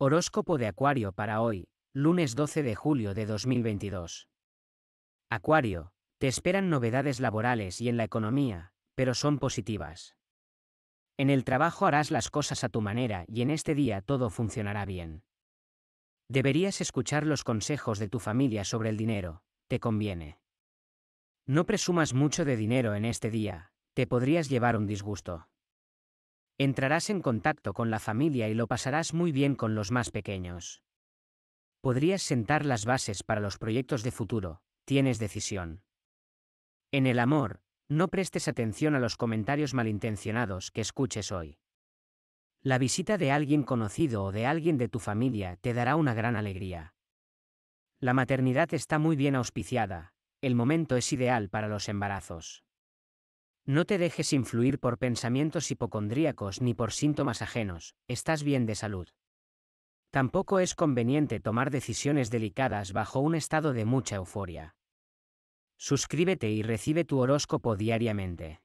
Horóscopo de Acuario para hoy, lunes 12 de julio de 2022. Acuario, te esperan novedades laborales y en la economía, pero son positivas. En el trabajo harás las cosas a tu manera y en este día todo funcionará bien. Deberías escuchar los consejos de tu familia sobre el dinero, te conviene. No presumas mucho de dinero en este día, te podrías llevar un disgusto. Entrarás en contacto con la familia y lo pasarás muy bien con los más pequeños. Podrías sentar las bases para los proyectos de futuro, tienes decisión. En el amor, no prestes atención a los comentarios malintencionados que escuches hoy. La visita de alguien conocido o de alguien de tu familia te dará una gran alegría. La maternidad está muy bien auspiciada, el momento es ideal para los embarazos. No te dejes influir por pensamientos hipocondríacos ni por síntomas ajenos, estás bien de salud. Tampoco es conveniente tomar decisiones delicadas bajo un estado de mucha euforia. Suscríbete y recibe tu horóscopo diariamente.